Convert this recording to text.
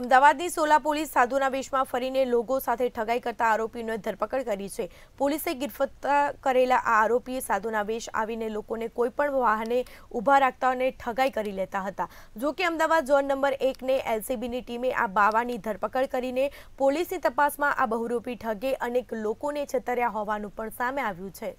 અમદાવાદની સોલા પોલીસ સાધુના વેશમાં ફરીને લોગો સાથે ઠગાઈ કરતા આરોપીનો ધરપકડ કરી છે પોલીસે ગિરફત કરેલા આ આરોપીએ સાધુના વેશ આવીને લોકોને કોઈપણ વાહને ઊભા રાખતા અને ઠગાઈ કરી લેતા હતા જો કે અમદાવાદ ઝોન નંબર એકને એલસીબીની ટીમે આ બાવાની ધરપકડ કરીને પોલીસની તપાસમાં આ બહુરૂપી ઠગે અનેક લોકોને છતર્યા હોવાનું પણ સામે આવ્યું છે